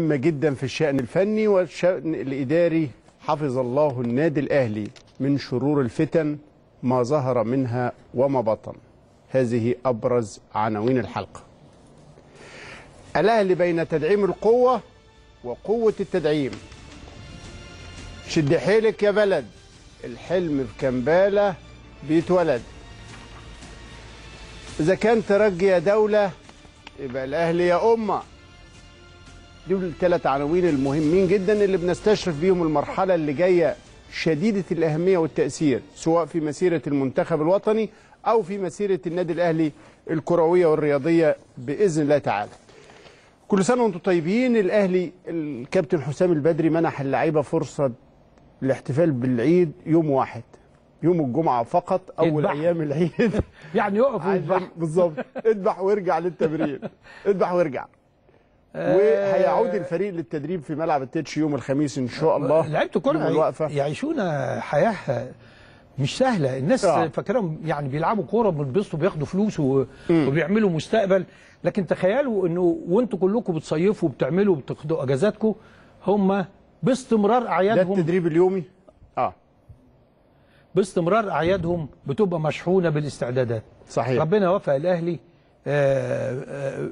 مهمة جدا في الشأن الفني والشأن الإداري حفظ الله النادي الأهلي من شرور الفتن ما ظهر منها وما بطن هذه أبرز عناوين الحلقة الأهلي بين تدعيم القوة وقوة التدعيم شد حيلك يا بلد الحلم في كمبالة بيتولد إذا كان ترجي يا دولة يبقى الأهلي يا أمة دول الثلاث عناوين المهمين جدا اللي بنستشرف بيهم المرحلة اللي جاية شديدة الأهمية والتأثير سواء في مسيرة المنتخب الوطني أو في مسيرة النادي الأهلي الكروية والرياضية بإذن الله تعالى كل سنة وانتم طيبين الأهلي الكابتن حسام البدري منح اللعيبة فرصة الاحتفال بالعيد يوم واحد يوم الجمعة فقط أول إدبح. أيام العيد يعني يقف بالظبط اذبح وارجع للتمرين اذبح وارجع وهيعود آه، الفريق للتدريب في ملعب التتش يوم الخميس ان شاء الله لعيبه الكوره يعيشون حياه مش سهله الناس آه. يعني بيلعبوا كوره بيلبسوا بياخدوا فلوس وبيعملوا مستقبل لكن تخيلوا انه وانتوا كلكم بتصيفوا وبتعملوا وبتاخدوا اجازاتكم هم باستمرار اعيادهم ده التدريب اليومي اه باستمرار اعيادهم بتبقى مشحونه بالاستعدادات صحيح ربنا وفق الاهلي آه آه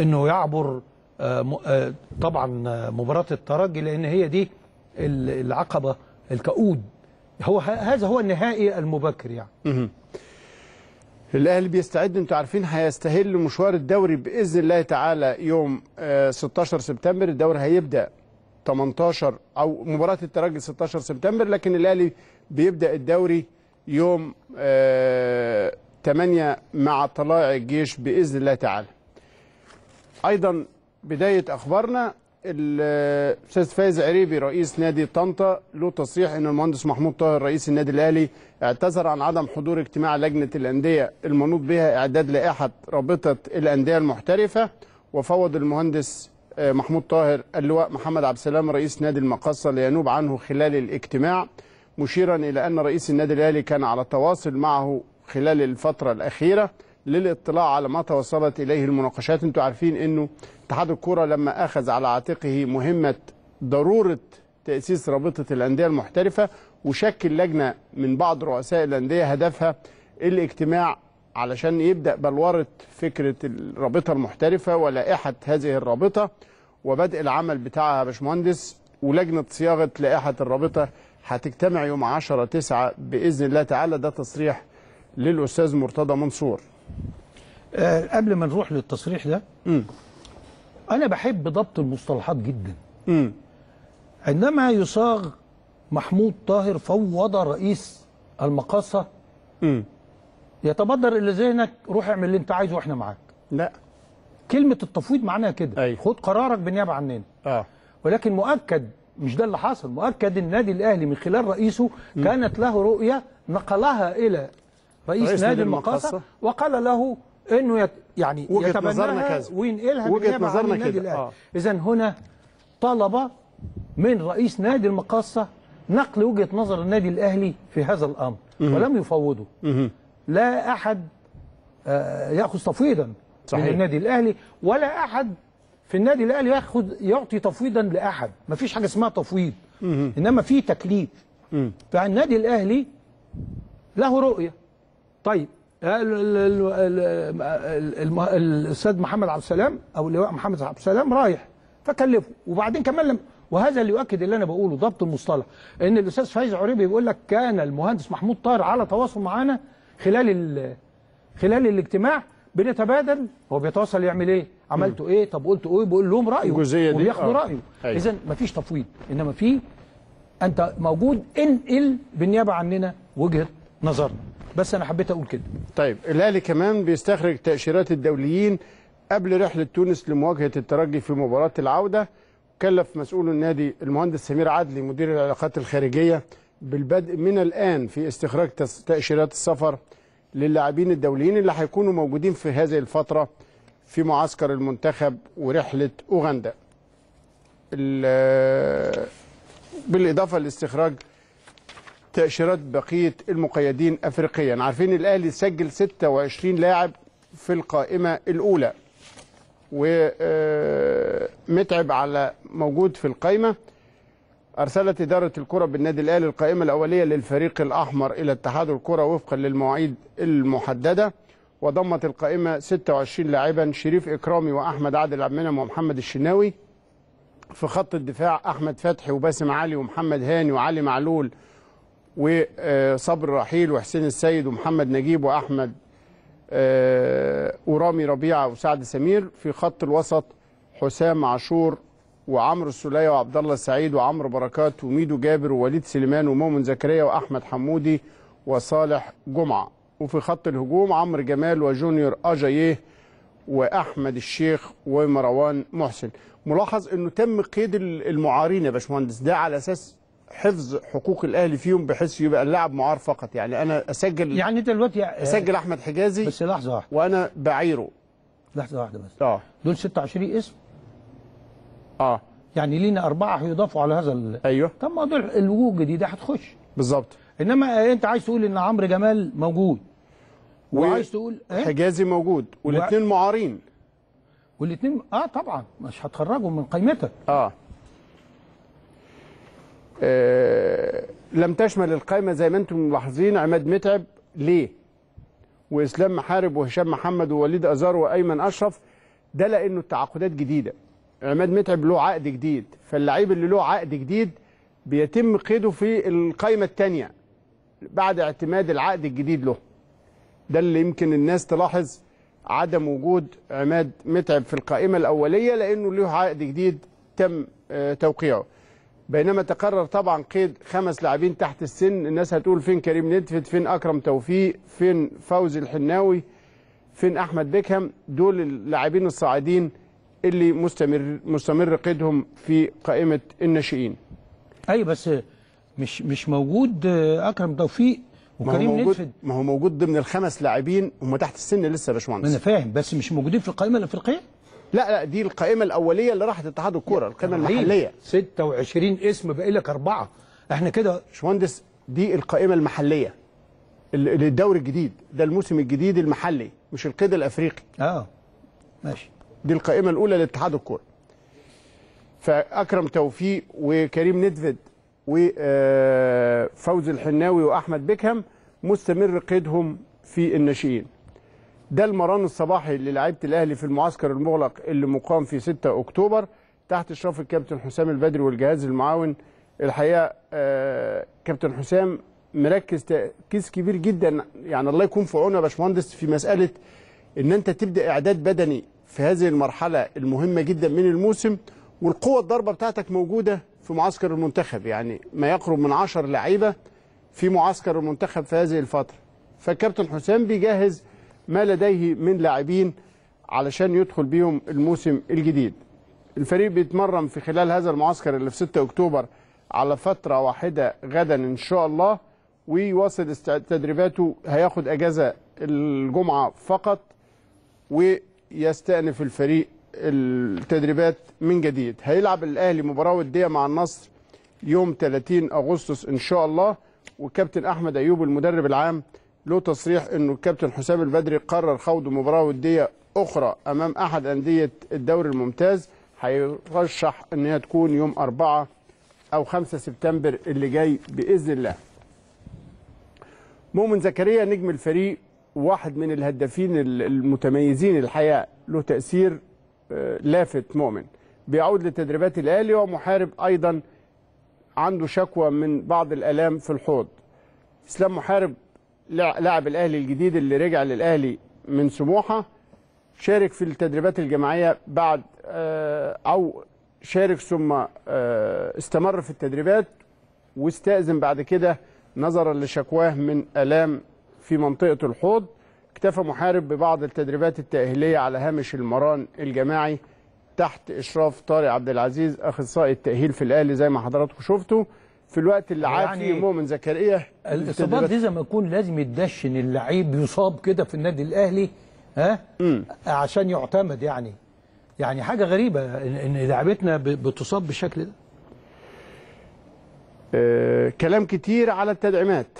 انه يعبر آه، آه، طبعا مباراة الترجي لأن هي دي العقبة الكؤود هو هذا هو النهائي المبكر يعني الاهلي بيستعد انتوا عارفين هيستهل مشوار الدوري باذن الله تعالى يوم 16 آه، سبتمبر الدوري هيبدا 18 او مباراه الترجي 16 سبتمبر لكن الاهلي بيبدا الدوري يوم 8 مع طلائع الجيش باذن الله تعالى. ايضا بداية أخبارنا الاستاذ فايز عريبي رئيس نادي طنطا له تصريح ان المهندس محمود طاهر رئيس النادي الاهلي اعتذر عن عدم حضور اجتماع لجنه الانديه المنوط بها اعداد لائحه رابطه الانديه المحترفه وفوض المهندس آه، محمود طاهر اللواء محمد عبد السلام رئيس نادي المقصه لينوب عنه خلال الاجتماع مشيرا الى ان رئيس النادي الاهلي كان على تواصل معه خلال الفتره الاخيره للاطلاع على ما توصلت اليه المناقشات انتم عارفين انه اتحاد الكوره لما اخذ على عاتقه مهمه ضروره تاسيس رابطه الانديه المحترفه وشكل لجنه من بعض رؤساء الانديه هدفها الاجتماع علشان يبدا بلوره فكره الرابطه المحترفه ولائحه هذه الرابطه وبدء العمل بتاعها يا باشمهندس ولجنه صياغه لائحه الرابطه هتجتمع يوم 10 9 باذن الله تعالى ده تصريح للاستاذ مرتضى منصور آه قبل ما نروح للتصريح ده م. انا بحب ضبط المصطلحات جدا م. عندما يصاغ محمود طاهر فوض رئيس المقاصة م. يتبدر الى ذهنك روح اعمل اللي انت عايزه واحنا معاك لا كلمة التفويض معناها كده أيوه. خد قرارك بالنيابة عننا آه. ولكن مؤكد مش ده اللي حصل مؤكد النادي الأهلي من خلال رئيسه م. كانت له رؤية نقلها إلى رئيس نادي المقاصة وقال له انه يت يعني يتبناها وينقلها وجهه نظرنا كده آه. اذا هنا طلب من رئيس نادي المقاصة نقل وجهه نظر النادي الاهلي في هذا الامر مه. ولم يفوضه مه. لا احد آه، ياخذ تفويضا صحيح. من النادي الاهلي ولا احد في النادي الاهلي ياخذ يعطي تفويضا لاحد ما فيش حاجه اسمها تفويض مه. انما في تكليف فالنادي الاهلي له رؤيه طيب الاستاذ محمد عبد السلام او اللواء محمد عبد السلام رايح فكلفه وبعدين كمان لم وهذا اللي يؤكد اللي انا بقوله ضبط المصطلح ان الاستاذ فايز عريبي بيقول لك كان المهندس محمود طاهر على تواصل معانا خلال خلال الاجتماع بنتبادل هو بيتواصل يعمل ايه عملته ايه طب قلت ايه بيقول لهم رايه الجزئيه دي وبياخدوا آه. رايه أيوة. اذا مفيش تفويض انما في انت موجود انقل بالنيابه عننا وجهه نظرنا بس انا حبيت اقول كده طيب الاهلي كمان بيستخرج تاشيرات الدوليين قبل رحله تونس لمواجهه الترجي في مباراه العوده كلف مسؤول النادي المهندس سمير عدلي مدير العلاقات الخارجيه بالبدء من الان في استخراج تاشيرات السفر للاعبين الدوليين اللي هيكونوا موجودين في هذه الفتره في معسكر المنتخب ورحله اوغندا بالاضافه لاستخراج تأشيرات بقية المقيدين أفريقيا عارفين الأهلي سجل 26 لاعب في القائمة الأولى ومتعب آه، على موجود في القائمة أرسلت إدارة الكرة بالنادي الأهلي القائمة الأولية للفريق الأحمر إلى اتحاد الكرة وفقا للمواعيد المحددة وضمت القائمة 26 لاعبا شريف إكرامي وأحمد عادل عبد المنعم ومحمد الشناوي في خط الدفاع أحمد فتحي وباسم علي ومحمد هاني وعلي معلول وصبر رحيل وحسين السيد ومحمد نجيب واحمد آه، ورامي ربيعه وسعد سمير في خط الوسط حسام عاشور وعمرو السليه وعبد الله السعيد وعمرو بركات وميدو جابر ووليد سليمان ومؤمن زكريا واحمد حمودي وصالح جمعه وفي خط الهجوم عمرو جمال وجونيور اجاييه واحمد الشيخ ومروان محسن ملاحظ انه تم قيد المعارين يا باشمهندس ده على اساس حفظ حقوق الاهلي فيهم بحيث يبقى اللاعب معار فقط يعني انا اسجل يعني دلوقتي اسجل احمد حجازي بس لحظه واحده وانا بعيره لحظه واحده بس اه دول 26 اسم اه يعني لينا اربعه هيضافوا على هذا ال... ايوه طب ما دول الوجوه الجديده هتخش بالظبط انما انت عايز تقول ان عمرو جمال موجود وعايز تقول إيه؟ حجازي موجود والاثنين و... معارين والاثنين اه طبعا مش هتخرجهم من قيمتك اه آه، لم تشمل القائمة زي ما انتم ملاحظين عماد متعب ليه وإسلام محارب وهشام محمد ووليد أزار وأيمن أشرف ده لأنه التعاقدات جديدة عماد متعب له عقد جديد فاللعيب اللي له عقد جديد بيتم قيده في القائمة الثانية بعد اعتماد العقد الجديد له ده اللي يمكن الناس تلاحظ عدم وجود عماد متعب في القائمة الأولية لأنه له عقد جديد تم آه، توقيعه بينما تقرر طبعا قيد خمس لاعبين تحت السن الناس هتقول فين كريم نتفت فين اكرم توفيق فين فوزي الحناوي فين احمد بيكهام دول اللاعبين الصاعدين اللي مستمر مستمر قيدهم في قائمه الناشئين اي بس مش مش موجود اكرم توفيق وكريم نتفت ما هو موجود ضمن الخمس لاعبين هم تحت السن لسه يا باشمهندس انا فاهم بس مش موجودين في القائمه الافريقيه لا لا دي القائمه الاوليه اللي راحت اتحاد الكوره القائمه المحليه 26 اسم باقي لك اربعه احنا كده باشمهندس دي القائمه المحليه للدوري الجديد ده الموسم الجديد المحلي مش القيد الافريقي اه ماشي دي القائمه الاولى لاتحاد الكوره فاكرم توفيق وكريم ندفد وفوزي آه، الحناوي واحمد بيكهام مستمر قيدهم في الناشئين ده المران الصباحي للاعيبه الاهلي في المعسكر المغلق اللي مقام في 6 اكتوبر تحت اشراف الكابتن حسام البدري والجهاز المعاون الحقيقه آه، كابتن حسام مركز تركيز كبير جدا يعني الله يكون في عونه يا باشمهندس في مساله ان انت تبدا اعداد بدني في هذه المرحله المهمه جدا من الموسم والقوه الضاربه بتاعتك موجوده في معسكر المنتخب يعني ما يقرب من 10 لعيبه في معسكر المنتخب في هذه الفتره فالكابتن حسام بيجهز ما لديه من لاعبين علشان يدخل بيهم الموسم الجديد الفريق بيتمرن في خلال هذا المعسكر اللي في 6 أكتوبر على فترة واحدة غدا إن شاء الله ويواصل تدريباته هياخد أجازة الجمعة فقط ويستأنف الفريق التدريبات من جديد هيلعب الأهلي مباراة ودية مع النصر يوم 30 أغسطس إن شاء الله والكابتن أحمد أيوب المدرب العام له تصريح انه الكابتن حسام البدري قرر خوض مباراه وديه اخرى امام احد انديه الدوري الممتاز هيرشح ان هي تكون يوم 4 او 5 سبتمبر اللي جاي باذن الله. مؤمن زكريا نجم الفريق واحد من الهدافين المتميزين الحقيقه له تاثير آه، لافت مؤمن بيعود لتدريبات الاهلي ومحارب ايضا عنده شكوى من بعض الالام في الحوض. اسلام محارب لاعب الاهلي الجديد اللي رجع للاهلي من سموحه شارك في التدريبات الجماعيه بعد آه، او شارك ثم آه، استمر في التدريبات واستأذن بعد كده نظرا لشكواه من آلام في منطقة الحوض اكتفى محارب ببعض التدريبات التأهيلية على هامش المران الجماعي تحت إشراف طارق عبد العزيز أخصائي التأهيل في الأهلي زي ما حضراتكم شفتوا في الوقت اللي عاد فيه يعني مؤمن زكريا الاصابات دي زي ما يكون لازم يدشن اللعيب يصاب كده في النادي الاهلي ها مم. عشان يعتمد يعني يعني حاجه غريبه ان لعبتنا بتصاب بالشكل ده آه كلام كتير على التدعيمات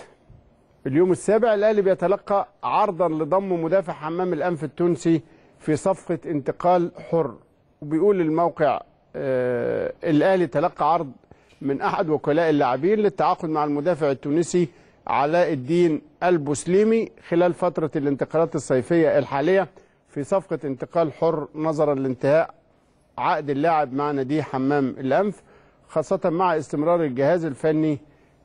اليوم السابع الاهلي بيتلقى عرضا لضم مدافع حمام الانف التونسي في صفقه انتقال حر وبيقول الموقع آه الاهلي تلقى عرض من أحد وكلاء اللاعبين للتعاقد مع المدافع التونسي علاء الدين البسليمي خلال فترة الانتقالات الصيفية الحالية في صفقة انتقال حر نظرا لانتهاء عقد اللاعب مع نادي حمام الأنف خاصة مع استمرار الجهاز الفني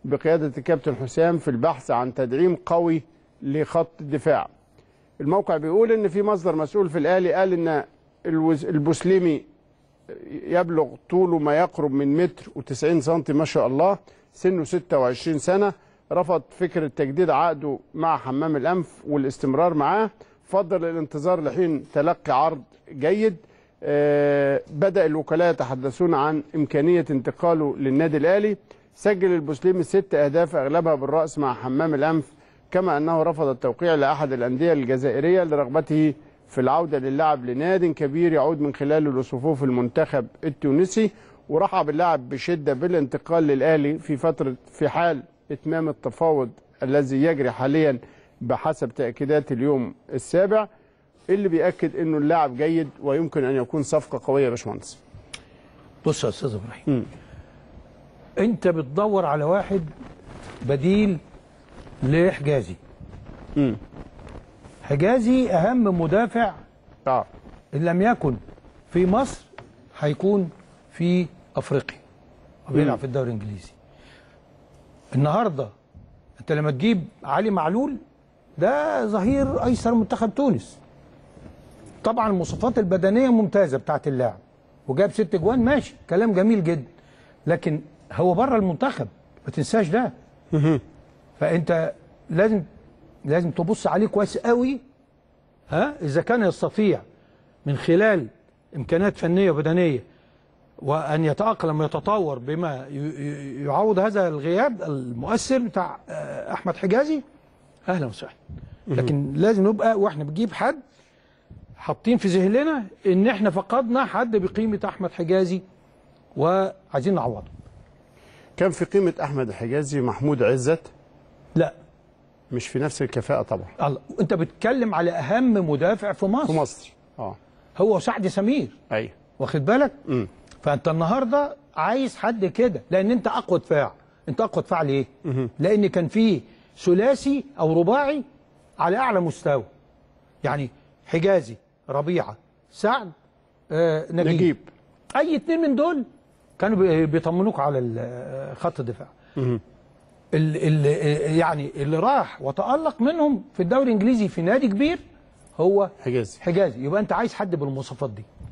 بقيادة الكابتن حسام في البحث عن تدعيم قوي لخط الدفاع الموقع بيقول ان في مصدر مسؤول في الاهلي قال ان البوسليمي يبلغ طوله ما يقرب من متر و90 سم ما شاء الله سنه 26 سنة رفض فكرة تجديد عقده مع حمام الأنف والاستمرار معاه فضل الانتظار لحين تلقي عرض جيد آه، بدأ الوكلاء يتحدثون عن إمكانية انتقاله للنادي الأهلي سجل البوسليم ست أهداف أغلبها بالرأس مع حمام الأنف كما أنه رفض التوقيع لأحد الأندية الجزائرية لرغبته في العودة للاعب لناد كبير يعود من خلاله لصفوف المنتخب التونسي ورحب اللاعب بشدة بالانتقال للأهلي في فترة في حال إتمام التفاوض الذي يجري حاليا بحسب تأكيدات اليوم السابع اللي بيأكد أنه اللاعب جيد ويمكن أن يكون صفقة قوية يا باشمهندس بص يا أستاذ إبراهيم أنت بتدور على واحد بديل لحجازي حجازي أهم مدافع آه. إن لم يكن في مصر هيكون في أفريقيا وبيلعب في الدوري الإنجليزي النهاردة أنت لما تجيب علي معلول ده ظهير أيسر منتخب تونس طبعا المواصفات البدنية ممتازة بتاعت اللاعب وجاب ست جوان ماشي كلام جميل جدا لكن هو بره المنتخب ما تنساش ده فأنت لازم لازم تبص عليه كويس قوي ها إذا كان يستطيع من خلال إمكانات فنية وبدنية وأن يتأقلم ويتطور بما يعوض هذا الغياب المؤثر بتاع آه، أحمد حجازي أهلا وسهلا لكن لازم نبقى وإحنا بنجيب حد حاطين في ذهننا إن إحنا فقدنا حد بقيمة أحمد حجازي وعايزين نعوضه كان في قيمة أحمد حجازي محمود عزت؟ لا مش في نفس الكفاءه طبعا الله انت بتتكلم على اهم مدافع في مصر في مصر اه هو سعد سمير ايوه واخد بالك امم فانت النهارده عايز حد كده لان انت اقوى دفاع انت اقوى دفاع ليه مه. لان كان في ثلاثي او رباعي على اعلى مستوى يعني حجازي ربيعه سعد آه نجيب. نجيب اي اتنين من دول كانوا بيطمنوك على آه، خط الدفاع مه. اللي, يعني اللي راح وتالق منهم في الدوري الانجليزي في نادي كبير هو حجازي حجازي يبقى انت عايز حد بالمواصفات دي